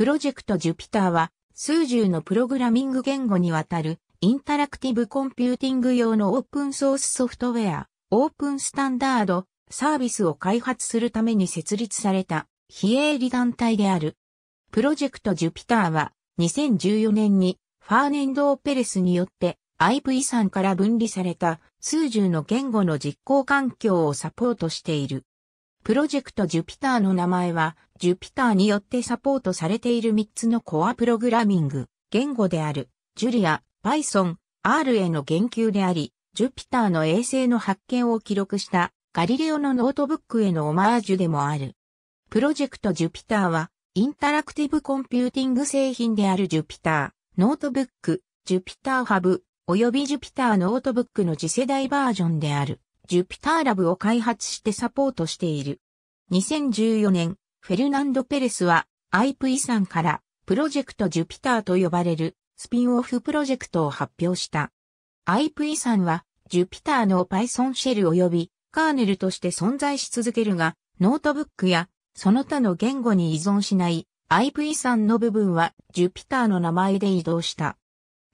プロジェクトジュピターは、数十のプログラミング言語にわたる、インタラクティブコンピューティング用のオープンソースソフトウェア、オープンスタンダード、サービスを開発するために設立された、非営利団体である。プロジェクトジュピターは、2014年に、ファーネンド・オペレスによって、i p 遺産から分離された数十の言語の実行環境をサポートしている。プロジェクトジュピターの名前はジュピターによってサポートされている3つのコアプログラミング、言語である、ジュリア、a Python、R への言及であり、ジュピターの衛星の発見を記録したガリレオのノートブックへのオマージュでもある。プロジェクトジュピターは、インタラクティブコンピューティング製品であるジュピター、ノートブック、ジュピターハブ、およ及びジュピターノートブックの次世代バージョンであるジュピターラブを開発してサポートしている。2014年、フェルナンド・ペレスは、アイプイさんから、プロジェクト・ジュピターと呼ばれる、スピンオフプロジェクトを発表した。アイプイさんは、ジュピターの Python シェル及び、カーネルとして存在し続けるが、ノートブックや、その他の言語に依存しない、i イさんの部分は、ジュピターの名前で移動した。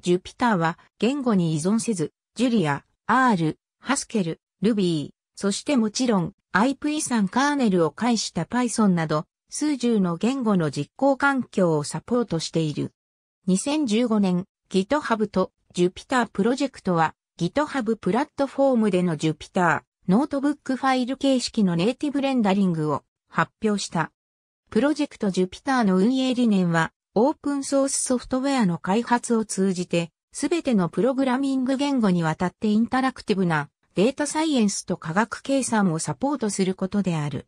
ジュピターは、言語に依存せず、ジュリア、R、ハスケル、ルビそしてもちろん IP んカーネルを介した Python など数十の言語の実行環境をサポートしている。2015年 GitHub と Jupyter プロジェクトは GitHub プラットフォームでの Jupyter ノートブックファイル形式のネイティブレンダリングを発表した。プロジェクト Jupyter の運営理念はオープンソースソフトウェアの開発を通じてすべてのプログラミング言語にわたってインタラクティブなデータサイエンスと科学計算をサポートすることである。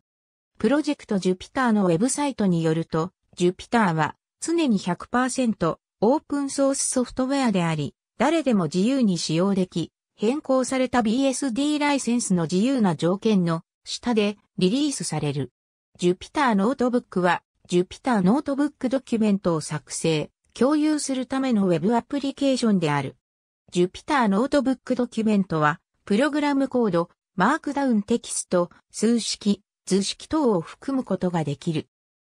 プロジェクトジュピターのウェブサイトによると、ジュピターは常に100%オープンソースソフトウェアであり、誰でも自由に使用でき、変更された BSD ライセンスの自由な条件の下でリリースされる。ジュピターノートブックは、ジュピターノートブックドキュメントを作成、共有するためのウェブアプリケーションである。ジュピターノートブックドキュメントは、プログラムコード、マークダウンテキスト、数式、図式等を含むことができる。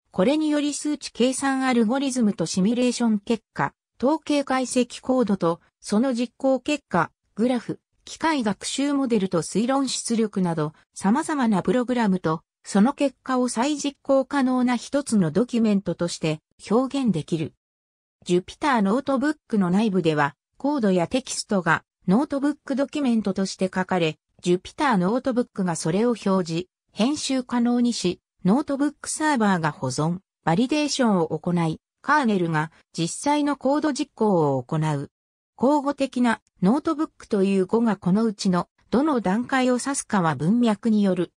これにより数値計算アルゴリズムとシミュレーション結果、統計解析コードとその実行結果、グラフ、機械学習モデルと推論出力など様々なプログラムとその結果を再実行可能な一つのドキュメントとして表現できる。Jupyter ノートブックの内部ではコードやテキストがノートブックドキュメントとして書かれ、Jupyter ノートブックがそれを表示、編集可能にし、ノートブックサーバーが保存、バリデーションを行い、カーネルが実際のコード実行を行う。交互的なノートブックという語がこのうちのどの段階を指すかは文脈による。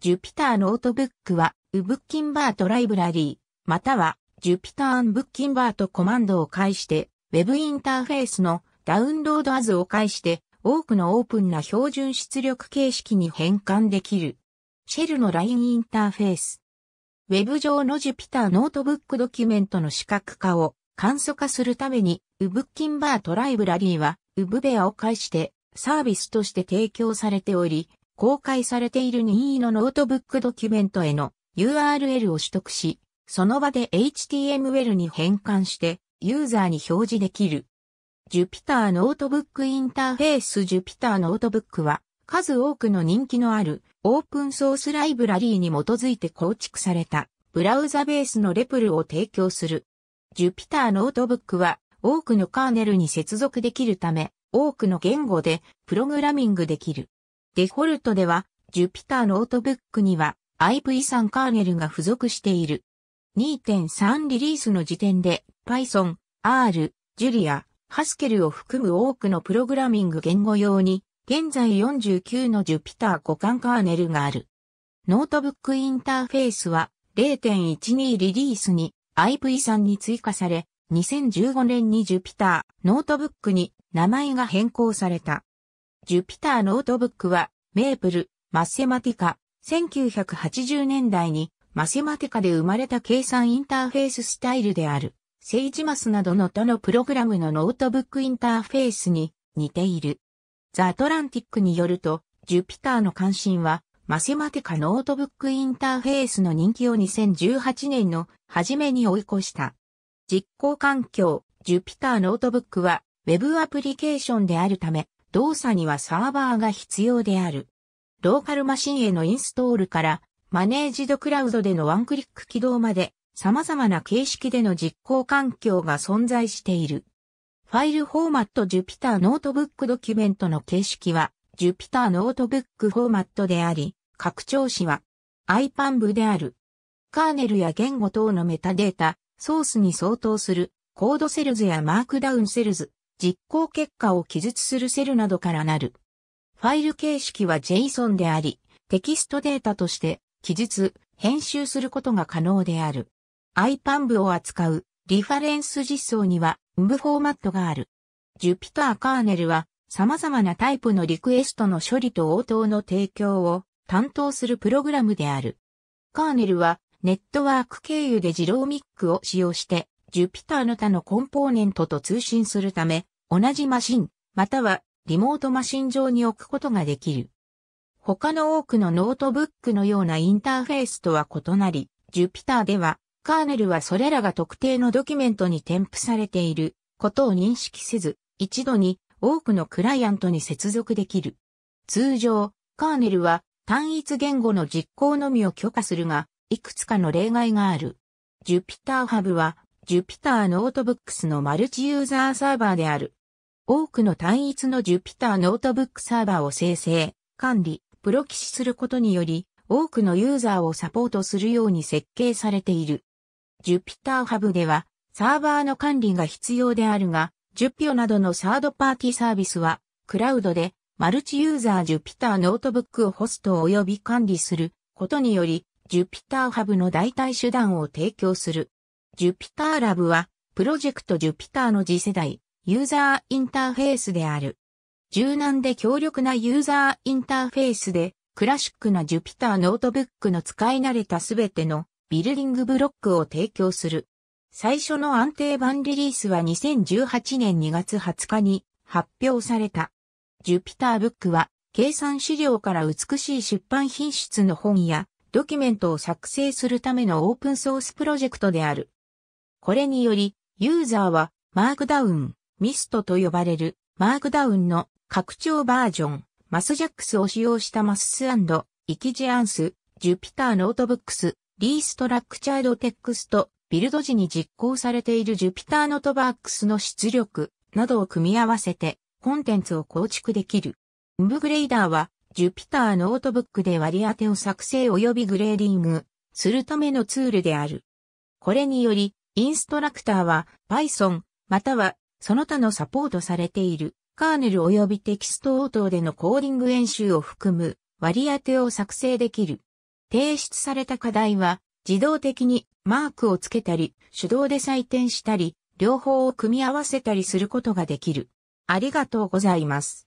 Jupyter ノートブックは u b ッキンバートライブラリー、または Jupyter ブッキン o k i コマンドを介して Web インターフェースのダウンロードアズを介して多くのオープンな標準出力形式に変換できる。シェルのラインインターフェース。ウェブ上の Jupyter ノートブックドキュメントの視覚化を簡素化するために u b k i n b a r トライブラリーは UBBEA を介してサービスとして提供されており、公開されている任意のノートブックドキュメントへの URL を取得し、その場で HTML に変換してユーザーに表示できる。Jupyter ノートブックインターフェース Jupyter ノートブックは数多くの人気のあるオープンソースライブラリーに基づいて構築されたブラウザベースのレプルを提供する。Jupyter ノートブックは多くのカーネルに接続できるため多くの言語でプログラミングできる。デフォルトでは Jupyter ノートブックには IPv3 カーネルが付属している。2.3リリースの時点で Python、R、Julia、ハスケルを含む多くのプログラミング言語用に、現在49のジュピター互換カーネルがある。ノートブックインターフェースは0.12リリースに IV3 に追加され、2015年にジュピターノートブックに名前が変更された。ジュピターノートブックは、メープル、マセマティカ、1980年代にマセマティカで生まれた計算インターフェーススタイルである。セイジマスなどの他のプログラムのノートブックインターフェースに似ている。ザ・アトランティックによると、ジュピターの関心は、マセマテカノートブックインターフェースの人気を2018年の初めに追い越した。実行環境、ジュピターノートブックは、Web アプリケーションであるため、動作にはサーバーが必要である。ローカルマシンへのインストールから、マネージドクラウドでのワンクリック起動まで、様々な形式での実行環境が存在している。ファイルフォーマット Jupyter ノートブックドキュメントの形式は Jupyter ノートブックフォーマットであり、拡張子は IPAN 部である。カーネルや言語等のメタデータ、ソースに相当するコードセルズやマークダウンセルズ、実行結果を記述するセルなどからなる。ファイル形式は JSON であり、テキストデータとして記述、編集することが可能である。IPAMB を扱うリファレンス実装には MB フォーマットがある。Jupyter カーネルは様々なタイプのリクエストの処理と応答の提供を担当するプログラムである。カーネルはネットワーク経由でジローミックを使用して Jupyter の他のコンポーネントと通信するため同じマシンまたはリモートマシン上に置くことができる。他の多くのノートブックのようなインターフェースとは異なり、Jupyter ではカーネルはそれらが特定のドキュメントに添付されていることを認識せず、一度に多くのクライアントに接続できる。通常、カーネルは単一言語の実行のみを許可するが、いくつかの例外がある。Jupyter Hub は Jupyter Notebooks のマルチユーザーサーバーである。多くの単一の Jupyter Notebook サーバーを生成、管理、プロキシすることにより、多くのユーザーをサポートするように設計されている。Jupyter Hub では、サーバーの管理が必要であるが、Jupyter などのサードパーティサービスは、クラウドで、マルチユーザー Jupyter ノートブックをホスト及び管理することにより、Jupyter Hub の代替手段を提供する。Jupyter Lab は、プロジェクト Jupyter の次世代、ユーザーインターフェースである。柔軟で強力なユーザーインターフェースで、クラシックな Jupyter ノートブックの使い慣れたすべてのビルディングブロックを提供する。最初の安定版リリースは2018年2月20日に発表された。ジュピターブックは計算資料から美しい出版品質の本やドキュメントを作成するためのオープンソースプロジェクトである。これにより、ユーザーはマークダウン、ミストと呼ばれるマークダウンの拡張バージョン、マスジャックスを使用したマススイキジアンス、ジュピターノートブックス、リーストラクチャードテックスト、ビルド時に実行されている Jupyter ノートバックスの出力などを組み合わせてコンテンツを構築できる。ムブグレーダーは Jupyter ノートブックで割り当てを作成及びグレーディングするためのツールである。これにより、インストラクターは Python またはその他のサポートされているカーネル及びテキスト応答でのコーディング演習を含む割り当てを作成できる。提出された課題は、自動的にマークをつけたり、手動で採点したり、両方を組み合わせたりすることができる。ありがとうございます。